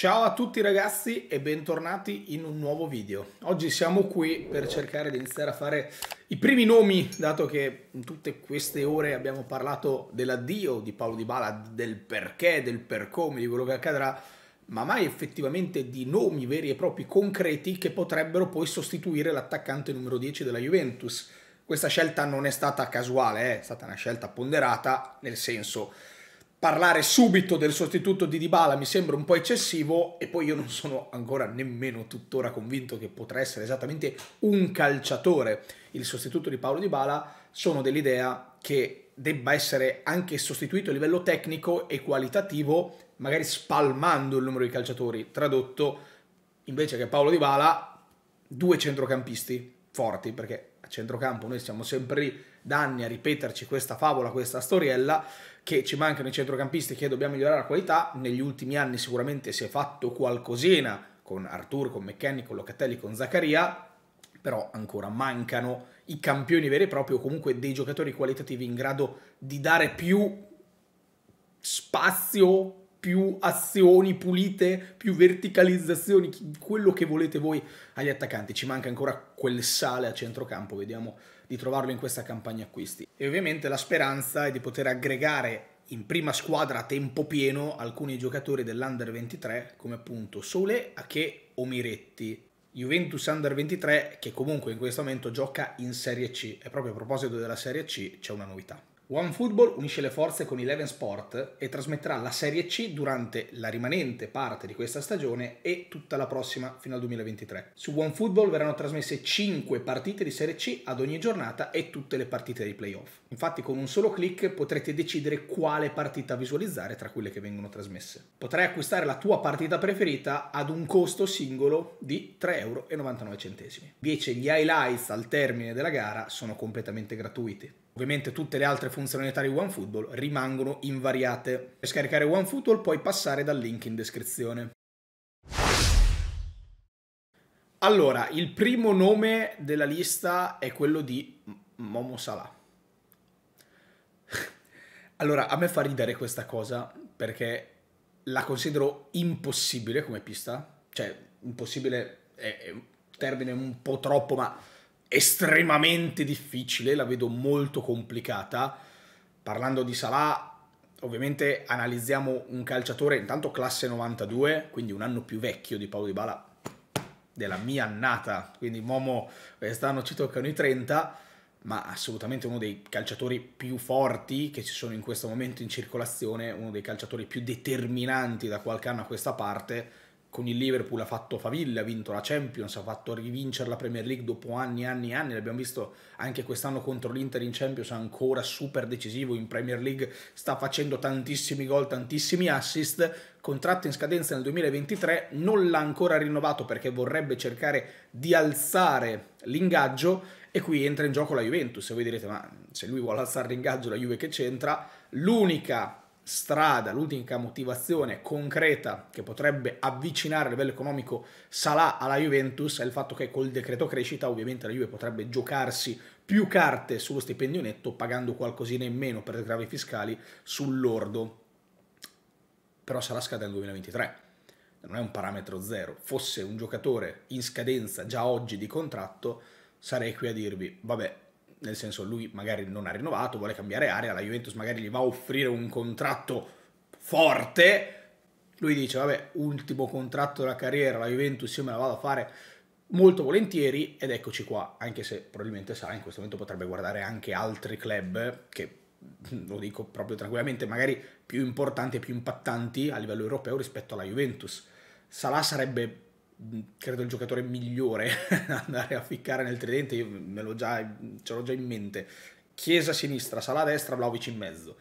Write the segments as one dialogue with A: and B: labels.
A: Ciao a tutti ragazzi e bentornati in un nuovo video. Oggi siamo qui per cercare di iniziare a fare i primi nomi, dato che in tutte queste ore abbiamo parlato dell'addio di Paolo Di Bala, del perché, del per come, di quello che accadrà, ma mai effettivamente di nomi veri e propri concreti che potrebbero poi sostituire l'attaccante numero 10 della Juventus. Questa scelta non è stata casuale, eh? è stata una scelta ponderata, nel senso parlare subito del sostituto di Dybala mi sembra un po' eccessivo e poi io non sono ancora nemmeno tuttora convinto che potrà essere esattamente un calciatore il sostituto di Paolo Dybala, sono dell'idea che debba essere anche sostituito a livello tecnico e qualitativo, magari spalmando il numero di calciatori, tradotto invece che Paolo Dybala due centrocampisti forti, perché a centrocampo noi siamo sempre lì da anni a ripeterci questa favola, questa storiella, che ci mancano i centrocampisti che dobbiamo migliorare la qualità, negli ultimi anni sicuramente si è fatto qualcosina con Artur, con McKenny, con Locatelli, con Zaccaria, però ancora mancano i campioni veri e propri o comunque dei giocatori qualitativi in grado di dare più spazio più azioni pulite, più verticalizzazioni, quello che volete voi agli attaccanti. Ci manca ancora quel sale a centrocampo, vediamo di trovarlo in questa campagna acquisti. E ovviamente la speranza è di poter aggregare in prima squadra a tempo pieno alcuni giocatori dell'Under 23, come appunto Sole, Ache o Miretti. Juventus Under 23 che comunque in questo momento gioca in Serie C e proprio a proposito della Serie C c'è una novità. OneFootball unisce le forze con Eleven Sport e trasmetterà la Serie C durante la rimanente parte di questa stagione e tutta la prossima fino al 2023. Su OneFootball verranno trasmesse 5 partite di Serie C ad ogni giornata e tutte le partite dei playoff. Infatti con un solo clic potrete decidere quale partita visualizzare tra quelle che vengono trasmesse. Potrai acquistare la tua partita preferita ad un costo singolo di 3,99€. Invece gli highlights al termine della gara sono completamente gratuiti. Ovviamente tutte le altre funzionalità di OneFootball rimangono invariate. Per scaricare OneFootball puoi passare dal link in descrizione. Allora, il primo nome della lista è quello di Momo Salah. Allora, a me fa ridere questa cosa perché la considero impossibile come pista. Cioè, impossibile è un termine un po' troppo, ma estremamente difficile, la vedo molto complicata. Parlando di Salah, ovviamente analizziamo un calciatore intanto classe 92, quindi un anno più vecchio di Paolo Di Bala della mia annata, quindi Momo quest'anno ci toccano i 30, ma assolutamente uno dei calciatori più forti che ci sono in questo momento in circolazione, uno dei calciatori più determinanti da qualche anno a questa parte con il Liverpool ha fatto faville, ha vinto la Champions, ha fatto rivincere la Premier League dopo anni e anni e anni, l'abbiamo visto anche quest'anno contro l'Inter in Champions, ancora super decisivo in Premier League, sta facendo tantissimi gol, tantissimi assist, contratto in scadenza nel 2023, non l'ha ancora rinnovato perché vorrebbe cercare di alzare l'ingaggio e qui entra in gioco la Juventus, e voi direte ma se lui vuole alzare l'ingaggio la Juve che c'entra, l'unica strada, l'unica motivazione concreta che potrebbe avvicinare a livello economico Salah alla Juventus è il fatto che col decreto crescita ovviamente la Juve potrebbe giocarsi più carte sullo stipendio netto pagando qualcosina in meno per le gravi fiscali sull'ordo. Però Salah scade nel 2023 non è un parametro zero, fosse un giocatore in scadenza già oggi di contratto, sarei qui a dirvi, vabbè, nel senso lui magari non ha rinnovato, vuole cambiare area, la Juventus magari gli va a offrire un contratto forte, lui dice vabbè ultimo contratto della carriera, la Juventus io me la vado a fare molto volentieri ed eccoci qua, anche se probabilmente sa in questo momento potrebbe guardare anche altri club che lo dico proprio tranquillamente, magari più importanti e più impattanti a livello europeo rispetto alla Juventus. Salah sarebbe credo il giocatore migliore andare a ficcare nel tridente, io me l'ho già, ce l'ho già in mente. Chiesa a sinistra, Sala a destra, Vlaovic in mezzo.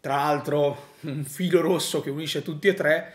A: Tra l'altro un filo rosso che unisce tutti e tre,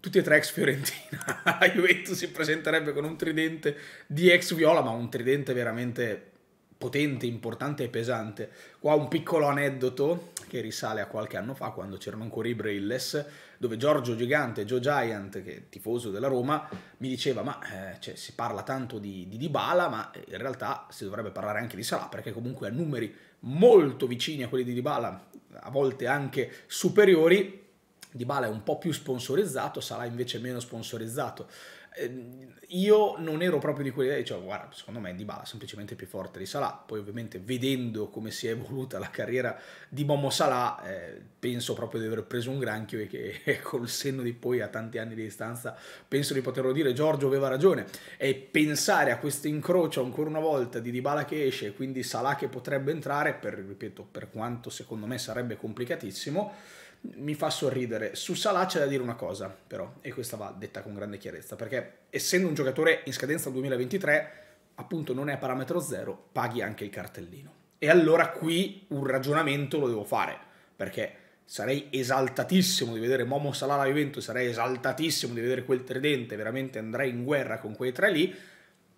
A: tutti e tre ex Fiorentina. La Juventus si presenterebbe con un tridente di ex Viola, ma un tridente veramente potente, importante e pesante. Qua un piccolo aneddoto che risale a qualche anno fa, quando c'erano ancora i Brailles, dove Giorgio Gigante, Joe Giant, che è tifoso della Roma, mi diceva, ma eh, cioè, si parla tanto di, di Dybala, ma eh, in realtà si dovrebbe parlare anche di Salah, perché comunque ha numeri molto vicini a quelli di Dybala, a volte anche superiori, Dybala è un po' più sponsorizzato, Salah invece meno sponsorizzato. Ehm, io non ero proprio di quelli, dicevo guarda, secondo me Dybala è semplicemente più forte di Salah, poi ovviamente vedendo come si è evoluta la carriera di Momo Salah, eh, penso proprio di aver preso un granchio e che col ecco, senno di poi a tanti anni di distanza penso di poterlo dire, Giorgio aveva ragione e pensare a questo incrocio ancora una volta di Dybala che esce e quindi Salah che potrebbe entrare, per, ripeto, per quanto secondo me sarebbe complicatissimo, mi fa sorridere. Su Salah c'è da dire una cosa, però, e questa va detta con grande chiarezza, perché essendo un giocatore in scadenza 2023, appunto non è a parametro zero, paghi anche il cartellino. E allora qui un ragionamento lo devo fare, perché sarei esaltatissimo di vedere Momo Salah alla Juventus, sarei esaltatissimo di vedere quel tridente, veramente andrei in guerra con quei tre lì,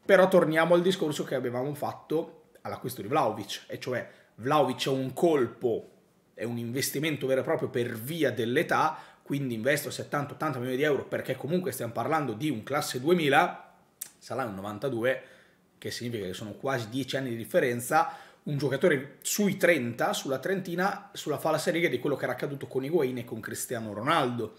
A: però torniamo al discorso che avevamo fatto all'acquisto di Vlaovic, e cioè Vlaovic è un colpo è un investimento vero e proprio per via dell'età, quindi investo 70-80 milioni di euro perché comunque stiamo parlando di un classe 2000, sarà un 92, che significa che sono quasi 10 anni di differenza, un giocatore sui 30, sulla trentina, sulla falsa riga di quello che era accaduto con Higuain e con Cristiano Ronaldo.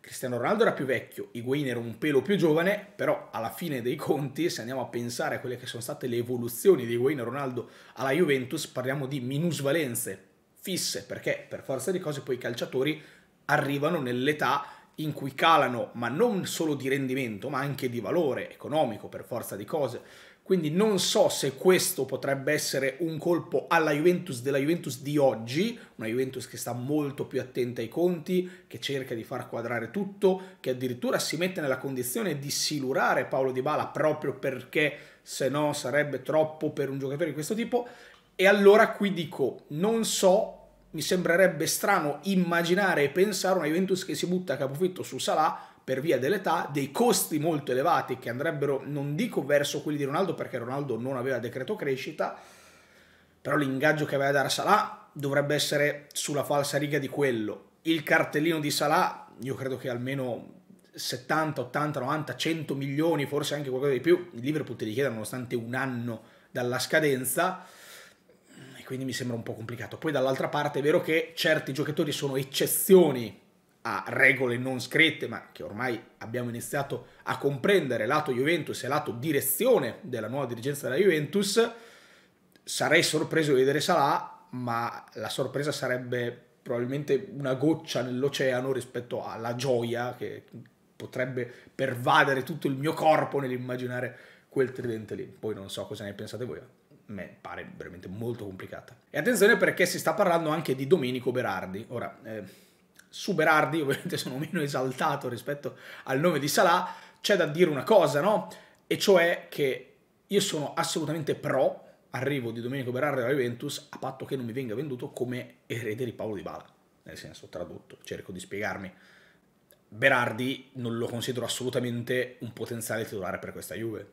A: Cristiano Ronaldo era più vecchio, Higuain era un pelo più giovane, però alla fine dei conti, se andiamo a pensare a quelle che sono state le evoluzioni di Higuain e Ronaldo alla Juventus, parliamo di minusvalenze fisse, perché per forza di cose poi i calciatori arrivano nell'età in cui calano, ma non solo di rendimento, ma anche di valore economico per forza di cose. Quindi non so se questo potrebbe essere un colpo alla Juventus della Juventus di oggi, una Juventus che sta molto più attenta ai conti, che cerca di far quadrare tutto, che addirittura si mette nella condizione di silurare Paolo Di Bala proprio perché se no sarebbe troppo per un giocatore di questo tipo e allora qui dico, non so, mi sembrerebbe strano immaginare e pensare una Juventus che si butta a capofitto su Salah per via dell'età, dei costi molto elevati che andrebbero, non dico verso quelli di Ronaldo perché Ronaldo non aveva decreto crescita, però l'ingaggio che aveva da Salah dovrebbe essere sulla falsa riga di quello. Il cartellino di Salah, io credo che almeno 70, 80, 90, 100 milioni, forse anche qualcosa di più, il Liverpool te li chiede nonostante un anno dalla scadenza, quindi mi sembra un po' complicato. Poi dall'altra parte è vero che certi giocatori sono eccezioni a regole non scritte, ma che ormai abbiamo iniziato a comprendere lato Juventus e lato direzione della nuova dirigenza della Juventus, sarei sorpreso di vedere Salah, ma la sorpresa sarebbe probabilmente una goccia nell'oceano rispetto alla gioia che potrebbe pervadere tutto il mio corpo nell'immaginare quel tridente lì. Poi non so cosa ne pensate voi me pare veramente molto complicata. E attenzione perché si sta parlando anche di Domenico Berardi. Ora, eh, su Berardi ovviamente sono meno esaltato rispetto al nome di Salah, c'è da dire una cosa, no? E cioè che io sono assolutamente pro arrivo di Domenico Berardi alla Juventus a patto che non mi venga venduto come erede di Paolo Di Bala. Nel senso, tradotto, cerco di spiegarmi. Berardi non lo considero assolutamente un potenziale titolare per questa Juve.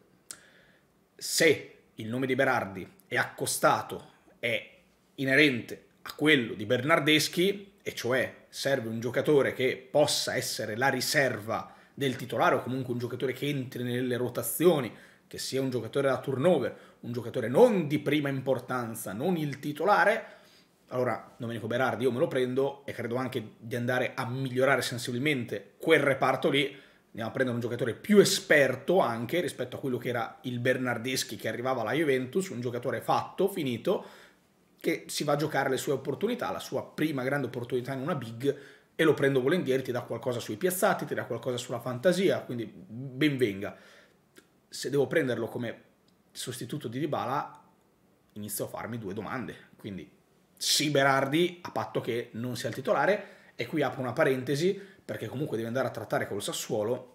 A: Se il nome di Berardi è accostato, è inerente a quello di Bernardeschi, e cioè serve un giocatore che possa essere la riserva del titolare o comunque un giocatore che entri nelle rotazioni, che sia un giocatore da turnover, un giocatore non di prima importanza, non il titolare, allora Domenico Berardi io me lo prendo e credo anche di andare a migliorare sensibilmente quel reparto lì andiamo a prendere un giocatore più esperto anche rispetto a quello che era il Bernardeschi che arrivava alla Juventus, un giocatore fatto, finito, che si va a giocare le sue opportunità, la sua prima grande opportunità in una big e lo prendo volentieri, ti dà qualcosa sui piazzati, ti dà qualcosa sulla fantasia, quindi ben venga. Se devo prenderlo come sostituto di Dybala, inizio a farmi due domande, quindi sì Berardi a patto che non sia il titolare e qui apro una parentesi perché comunque devi andare a trattare col Sassuolo,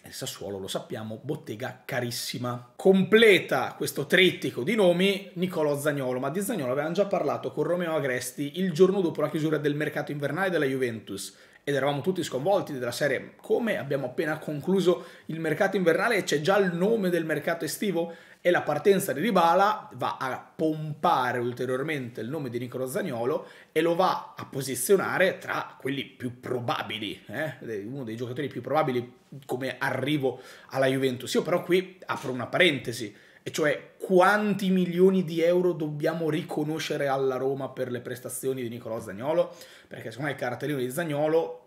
A: e il Sassuolo lo sappiamo, bottega carissima. Completa questo trittico di nomi Nicolo Zagnolo, ma di Zagnolo avevamo già parlato con Romeo Agresti il giorno dopo la chiusura del mercato invernale della Juventus ed eravamo tutti sconvolti della serie come abbiamo appena concluso il mercato invernale e c'è già il nome del mercato estivo e la partenza di Ribala va a pompare ulteriormente il nome di Nicolo Zagnolo e lo va a posizionare tra quelli più probabili, eh? uno dei giocatori più probabili come arrivo alla Juventus. Io però qui apro una parentesi, e cioè quanti milioni di euro dobbiamo riconoscere alla Roma per le prestazioni di Nicolò Zagnolo, perché secondo me il caratterino di Zagnolo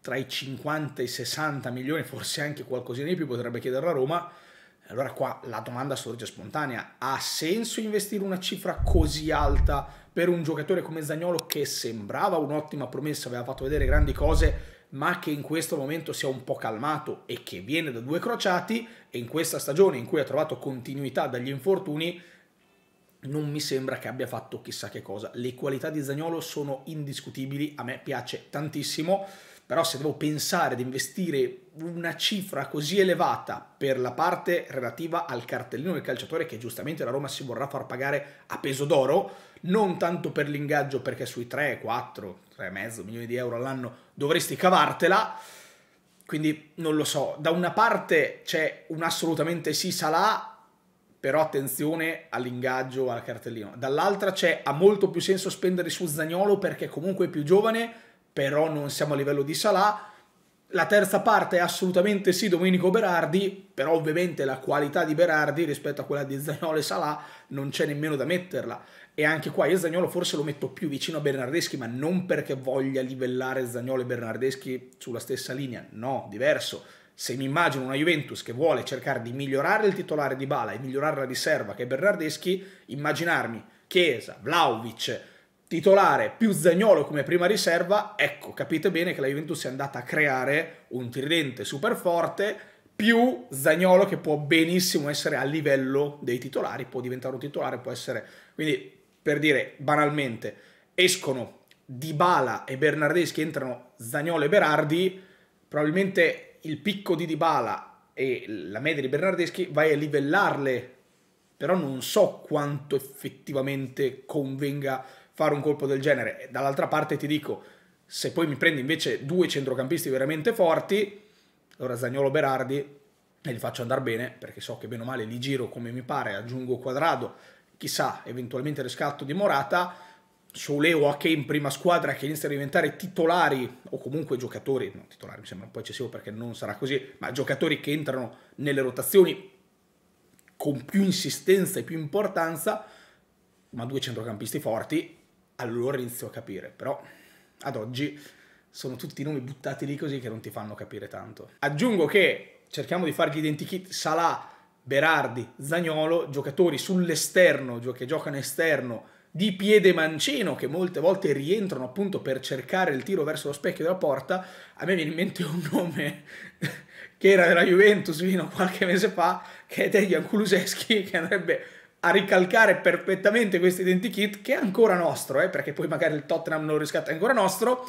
A: tra i 50 e i 60 milioni, forse anche qualcosina di più, potrebbe chiederla a Roma. Allora qua la domanda sorge spontanea, ha senso investire una cifra così alta per un giocatore come Zagnolo che sembrava un'ottima promessa, aveva fatto vedere grandi cose, ma che in questo momento si è un po' calmato e che viene da due crociati e in questa stagione in cui ha trovato continuità dagli infortuni non mi sembra che abbia fatto chissà che cosa. Le qualità di Zagnolo sono indiscutibili, a me piace tantissimo però se devo pensare di investire una cifra così elevata per la parte relativa al cartellino del calciatore che giustamente la Roma si vorrà far pagare a peso d'oro, non tanto per l'ingaggio perché sui 3, 4, 3,5 milioni di euro all'anno dovresti cavartela, quindi non lo so, da una parte c'è un assolutamente sì Salah, però attenzione all'ingaggio al cartellino, dall'altra c'è ha molto più senso spendere su Zagnolo perché comunque è più giovane però non siamo a livello di Salah. La terza parte è assolutamente sì Domenico Berardi, però ovviamente la qualità di Berardi rispetto a quella di Zagnolo e Salah non c'è nemmeno da metterla. E anche qua io Zagnolo forse lo metto più vicino a Bernardeschi, ma non perché voglia livellare Zagnolo e Bernardeschi sulla stessa linea, no, diverso. Se mi immagino una Juventus che vuole cercare di migliorare il titolare di Bala e migliorare la riserva che è Bernardeschi, immaginarmi Chiesa, Vlaovic, titolare più Zagnolo come prima riserva, ecco, capite bene che la Juventus è andata a creare un tridente super forte più Zagnolo che può benissimo essere a livello dei titolari, può diventare un titolare, può essere... Quindi, per dire banalmente, escono Dybala e Bernardeschi, entrano Zagnolo e Berardi, probabilmente il picco di Dybala e la media di Bernardeschi vai a livellarle, però non so quanto effettivamente convenga fare un colpo del genere. Dall'altra parte ti dico, se poi mi prendi invece due centrocampisti veramente forti, allora Zagnolo Berardi, e li faccio andare bene, perché so che bene o male li giro come mi pare, aggiungo Quadrado, chissà, eventualmente riscatto di Morata, Soule o Ake in prima squadra che inizia a diventare titolari, o comunque giocatori, no, titolari mi sembra un po' eccessivo perché non sarà così, ma giocatori che entrano nelle rotazioni con più insistenza e più importanza, ma due centrocampisti forti allora inizio a capire, però ad oggi sono tutti nomi buttati lì così che non ti fanno capire tanto. Aggiungo che cerchiamo di fargli identikit Salah, Berardi, Zagnolo, giocatori sull'esterno, che giocano esterno, di piede mancino che molte volte rientrano appunto per cercare il tiro verso lo specchio della porta, a me viene in mente un nome che era della Juventus fino a qualche mese fa, che è Dejan Kuluseschi, che andrebbe a ricalcare perfettamente questo identikit che è ancora nostro, eh, perché poi magari il Tottenham non lo riscatta, è ancora nostro,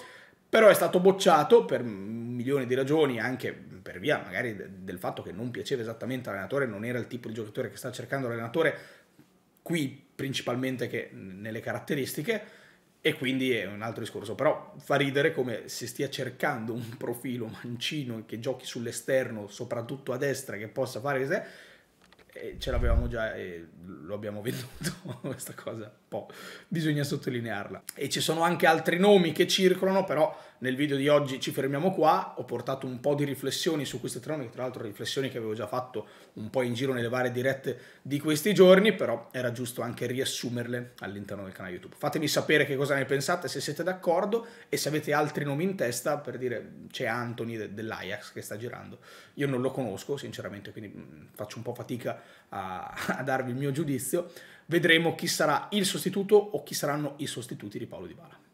A: però è stato bocciato per milioni di ragioni, anche per via magari del fatto che non piaceva esattamente all'allenatore, non era il tipo di giocatore che sta cercando l'allenatore, qui principalmente che nelle caratteristiche, e quindi è un altro discorso, però fa ridere come si stia cercando un profilo mancino che giochi sull'esterno, soprattutto a destra, che possa fare eh, ce l'avevamo già e lo abbiamo venduto, questa cosa un po' bisogna sottolinearla. E ci sono anche altri nomi che circolano, però nel video di oggi ci fermiamo qua, ho portato un po' di riflessioni su queste tre nomi, tra l'altro riflessioni che avevo già fatto un po' in giro nelle varie dirette di questi giorni, però era giusto anche riassumerle all'interno del canale YouTube. Fatemi sapere che cosa ne pensate, se siete d'accordo e se avete altri nomi in testa, per dire c'è Anthony dell'Ajax che sta girando, io non lo conosco sinceramente, quindi mm, faccio un po' fatica a a, a darvi il mio giudizio, vedremo chi sarà il sostituto o chi saranno i sostituti di Paolo Di Bala.